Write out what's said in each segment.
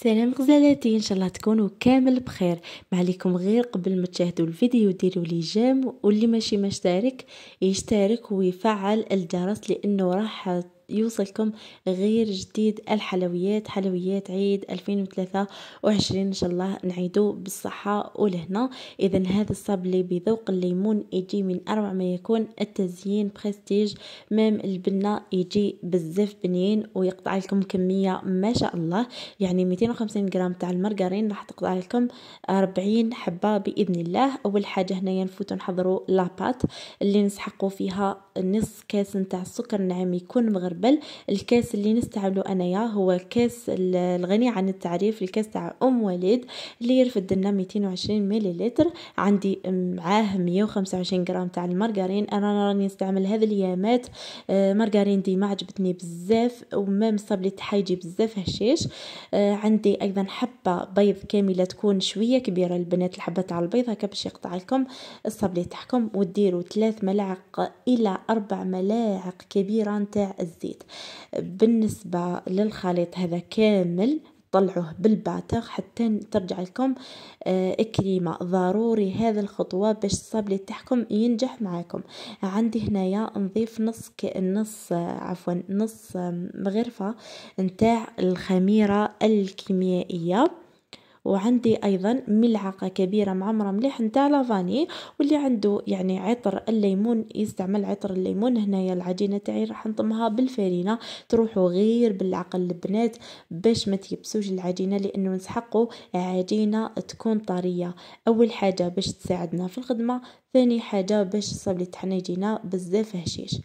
سلام غزالاتي ان شاء الله تكونوا كامل بخير ما عليكم غير قبل ما تشاهدوا الفيديو ديروا لي جيم واللي ماشي مشترك يشترك ويفعل الجرس لانه راح يوصلكم غير جديد الحلويات حلويات عيد 2023 ان شاء الله نعيدو بالصحة ولهنا اذا هذا الصابلي بذوق الليمون يجي من اروع ما يكون التزيين برستيج مام البنة يجي بزاف بنين ويقطع لكم كمية ما شاء الله يعني 250 غرام تاع المارغرين راح تقطع لكم 40 حبة باذن الله اول حاجة هنايا نفوتو نحضرو لاباط اللي نسحقو فيها نص كاس نتاع السكر نعم يكون مغرب بل الكاس اللي نستعمله انايا هو كاس الغني عن التعريف الكاس تاع ام وليد اللي يرفد لنا 220 مليلتر عندي معاه 125 غرام تاع المارغرين انا راني نستعمل هذه اليامات آه، مارغرين ديما عجبتني بزاف ومام صابلي تحايجي بزاف هشاش آه، عندي ايضا حبه بيض كامله تكون شويه كبيره البنات الحبه تاع البيض هكا باش يقطع لكم الصابلي تاعكم وديروا ثلاث ملاعق الى أربع ملاعق كبيره تاع الزيت الزيت بالنسبة للخليط هذا كامل طلعوه بالباتر حتى ترجع لكم آه، كريمه ضروري هذه الخطوه باش الصابلي تاعكم ينجح معاكم عندي هنايا نضيف نص نص عفوا نص مغرفه نتاع الخميره الكيميائيه وعندي ايضا ملعقه كبيره معمره مليح نتاع لافاني واللي عنده يعني عطر الليمون يستعمل عطر الليمون هنايا العجينه تاعي راح نطمها بالفارينه تروحوا غير بالعقل البنات باش ما تيبسوش العجينه لانه نسحقوا عجينه تكون طريه اول حاجه باش تساعدنا في الخدمه ثاني حاجه باش الصبلي تاعنا يجينا بزاف هشيش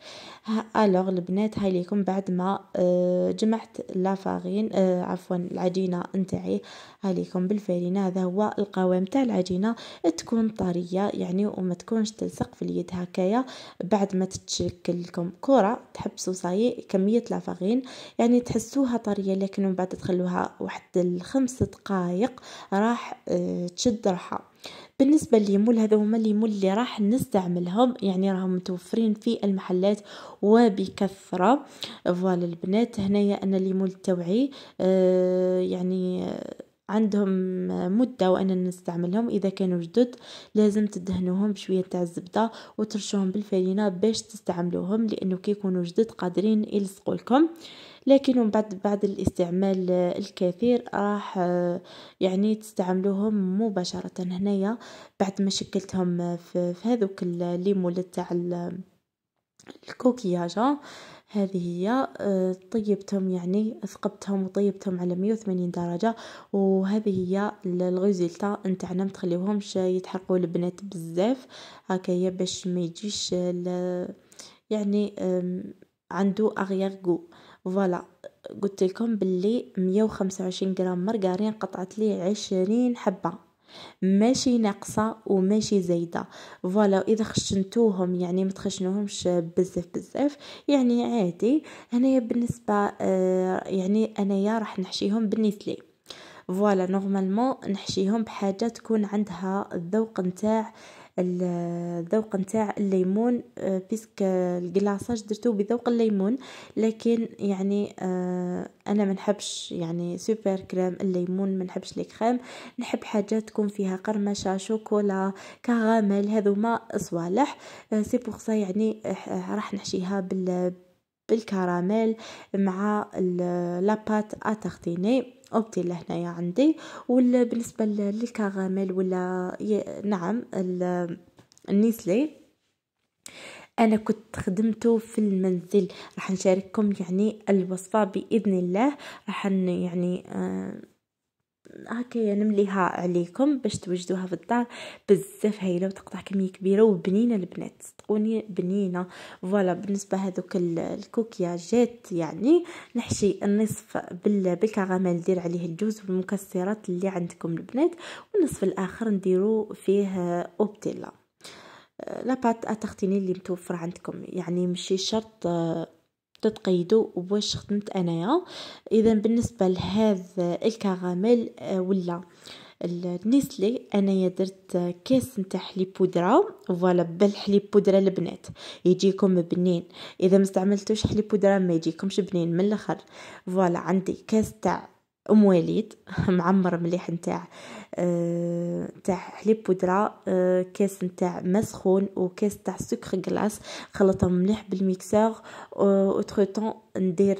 ها الوغ البنات هاي ليكم بعد ما آه، جمعت لافارين آه، عفوا العجينه نتاعي هاي ليكم بالفارينه هذا هو القوام تاع العجينه تكون طريه يعني وما تكونش تلصق في اليد هكايا بعد ما تتشكل لكم كره تحبسوا صاي كميه لافارين يعني تحسوها طريه لكن من بعد تخلوها واحد الخمس دقائق راح آه، تشد روحها بالنسبه لليمول هذا هما الليمول اللي راح نستعملهم يعني راهم متوفرين في المحلات وبكثره فوالا البنات هنايا انا الليمول التوعي آه يعني عندهم مدة وأننا نستعملهم إذا كانوا جدد لازم تدهنوهم بشوية تاع الزبدة وترشوهم بالفرينة باش تستعملوهم لأنه كيكونوا جدد قادرين يلصقوا لكم لكن بعد بعد الاستعمال الكثير راح يعني تستعملوهم مباشرة هنايا بعد ما شكلتهم في هذوك الليمو تاع الكوكياجة هذه هي آه، طيبتهم يعني ثقبتهم وطيبتهم على 180 درجه وهذه هي الغزلتا نتاعنا ما تخليوهمش يتحرقوا البنات بزاف هي باش ما يجيش يعني عنده اغيار جو فوالا قلت لكم باللي 125 غرام مرغرين قطعت لي 20 حبه ماشي ناقصه وماشي زايده فوالا اذا خشنتوهم يعني متخشنوهمش بزاف بزاف يعني عادي هنايا بالنسبه يعني يعني انايا راح نحشيهم بالنسلي فوالا نورمالمون نحشيهم بحاجه تكون عندها الذوق نتاع الذوق نتاع الليمون آه، بيسك الكلاصاج درتو بذوق الليمون لكن يعني آه، انا ما نحبش يعني سوبر كريم الليمون ما نحبش لي كريم نحب حاجه تكون فيها قرمشه شوكولا كراميل هذوما صوالح آه، سي بوغ سا يعني راح نحشيها بال بالكراميل مع لاباط اتارتيني اوبتي لهنايا عندي بالنسبه للكراميل ولا نعم النيسلي انا كنت خدمته في المنزل راح نشارككم يعني الوصفه باذن الله راح يعني آه هكايا نمليها عليكم باش توجدوها في الدار بزاف هايله وتقطع كميه كبيره وبنينه البنات صدقوني بنينه فوالا بالنسبه هذوك الكوكياجات يعني نحشي النصف بالكراميل ندير عليه الجوز والمكسرات اللي عندكم البنات والنصف الاخر نديرو فيه آه، اوبتيلا آه، لاباط اتختيني اللي متوفر عندكم يعني مشي شرط آه، تتقيدوا واش خدمت انايا اذا بالنسبه لهذا الكراميل آه، ولا النسلي انايا درت آه، كاس نتاع حليب بودره فوالا بالحليب بودره البنات يجيكم بنين اذا ما استعملتوش حليب بودره ما يجيكمش بنين من الاخر فوالا عندي كاس تاع ام وليد معمر مليح نتاع نتاع آه، حليب بودره آه، كاس نتاع ما سخون وكاس نتاع سكر كلاص خلطهم مليح بالميكسر آه، اوتخو طون ندير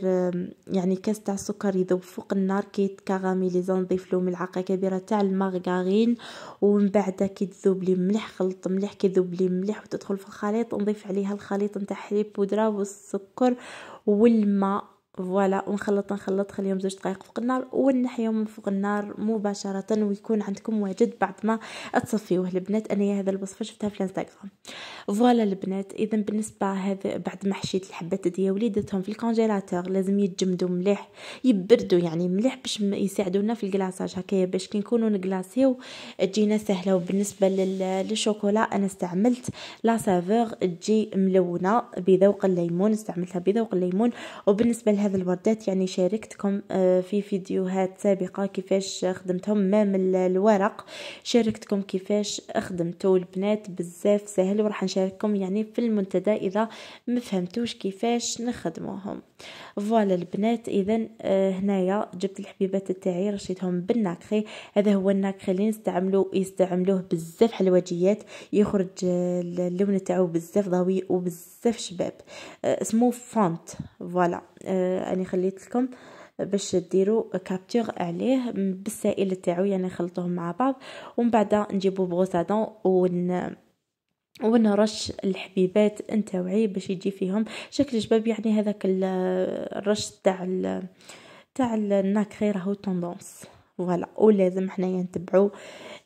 يعني كاس تاع السكر يذوب فوق النار كي يتكراميليزا نضيف له ملعقه كبيره تاع المارغرين ومن بعد كي تذوب لي مليح خلط مليح كي ذوب لي مليح وتدخل في الخليط نضيف عليها الخليط نتاع حليب بودره والسكر والماء فوالا ونخلط نخلط خليهم زوج دقائق فوق النار ونحيهم من فوق النار مباشره ويكون عندكم واجد بعد ما تصفيوه البنات انا هذا الوصفه شفتها في الانستغرام فوالا البنات اذا بالنسبه هذا بعد ما حشيت الحبات ديالي وليدتهم في الكونجيلاتور لازم يتجمدوا مليح يبردوا يعني مليح باش يساعدونا في الكلاصاج هكايا باش كي نكونوا نكلاصيو تجينا سهله وبالنسبه للشوكولا انا استعملت لا سافور تجي ملونه بذوق الليمون استعملتها بذوق الليمون وبالنسبه لهذا هذا الوردات يعني شاركتكم آه، في فيديوهات سابقة كيفاش خدمتهم ما من الورق شاركتكم كيفاش خدمتو البنات بزاف سهل ورح نشارككم يعني في المنتدى اذا ما فهمتوش كيفاش نخدموهم فوالا البنات اذا آه، هنايا جبت الحبيبات تاعي رشيتهم بالناكخي هذا هو الناكخي اللي نستعملو يستعملوه بزاف حلوجيات يخرج آه، اللون تاعو بزاف ضوي وبزاف شباب اسمه فونت فوالا آه انا خليت لكم باش ديروا كابتور عليه بالسائل تاعو يعني نخلطوهم مع بعض ومن بعد نجيبو بروسادون ون ونرش الحبيبات نتاوعي باش يجي فيهم شكل شباب يعني هذاك الرش تاع تاع الناكري راهو طوندونس فوالا ولازم حنايا نتبعو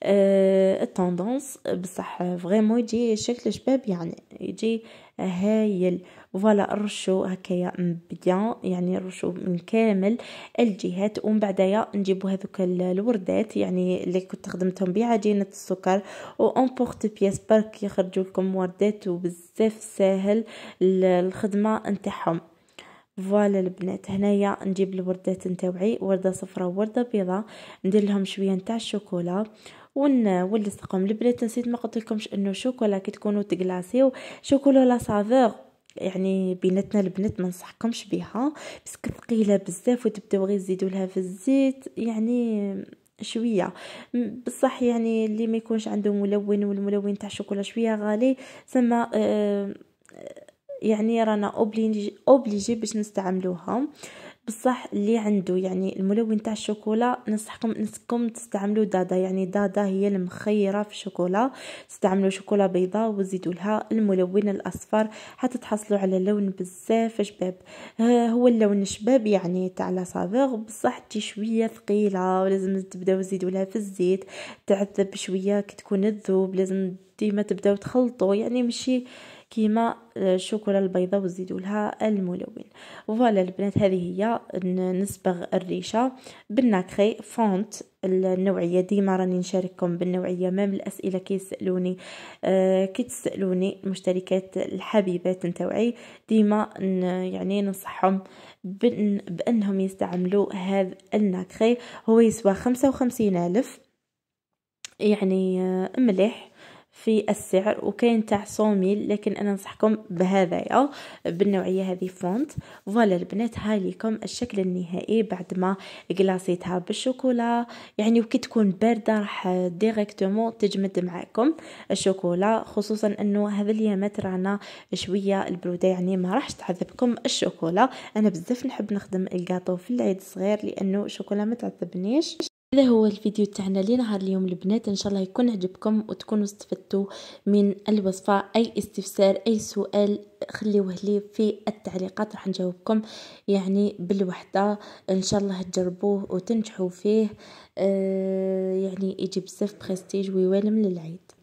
آه التوندونس بصح فريمون يجي شكل شباب يعني يجي هايل فوالا نرشو هكايا مبيان يعني نرشو من كامل الجهات ومن بعدايا نجيبو هذوك الوردات يعني اللي كنت خدمتهم بعجينه السكر اون بورت بياس برك يخرجوا لكم وردات وبزاف ساهل الخدمه نتاعهم فوالا البنات هنايا نجيب الوردات نتاوعي ورده صفراء ورده بيضاء ندير لهم شويه نتاع الشوكولا ونلصقهم البنات نسيت ما قلت لكمش انه الشوكولا كي تكونوا تكلاصيو شوكولا لا سافور يعني بيناتنا البنات ما نصحكمش بها باسكو ثقيله بزاف وتبداو غير تزيدوا لها في الزيت يعني شويه بصح يعني اللي ما يكونش عنده ملون والملون تاع الشوكولا شويه غالي ثم آه يعني رانا اوبليجي باش نستعملوها بصح اللي عنده يعني الملون تاع الشوكولا نصحكم نسكم تستعملوا دادا يعني دادا هي المخيره في الشوكولا تستعملوا شوكولا بيضاء وزيدوا لها الملون الاصفر حتى تحصلوا على لون بزاف شباب هو اللون الشباب يعني تاع لاسافيغ بصح تي شويه ثقيله ولازم تبداو تزيدوا لها في الزيت تعذب شويه كي تكون تذوب لازم ديما تبداو تخلطوا يعني ماشي كيما آه، الشوكولا البيضاء وزيدوا لها الملون فوالا البنات هذه هي نصبغ الريشه بالناكري فونت النوعيه ديما راني نشارككم بالنوعيه مام الاسئله كيسالوني يسالوني آه، كي تسالوني المشتركات الحبيبات نتاوعي ديما يعني ننصحهم بأن بانهم يستعملوا هذا الناكري هو يسوى خمسة وخمسين الف يعني آه، مليح في السعر وكاين تاع صوميل لكن انا بهذا بهذايا بالنوعيه هذه فونت فوالا البنات هاي لكم الشكل النهائي بعد ما كلاصيتها بالشوكولا يعني وكي تكون بارده راح ديريكتومون تجمد معاكم الشوكولا خصوصا انه هذا اليامات رانا شويه البروده يعني ما راحش تعذبكم الشوكولا انا بزاف نحب نخدم الكاطو في العيد الصغير لانه الشوكولا ما تعذبنيش هذا هو الفيديو تاعنا لنهار اليوم البنات ان شاء الله يكون عجبكم وتكونوا استفدتوا من الوصفه اي استفسار اي سؤال خليوه لي في التعليقات راح نجاوبكم يعني بالوحده ان شاء الله تجربوه وتنجحوا فيه آه يعني يجي بزاف برستيج ويوالم للعيد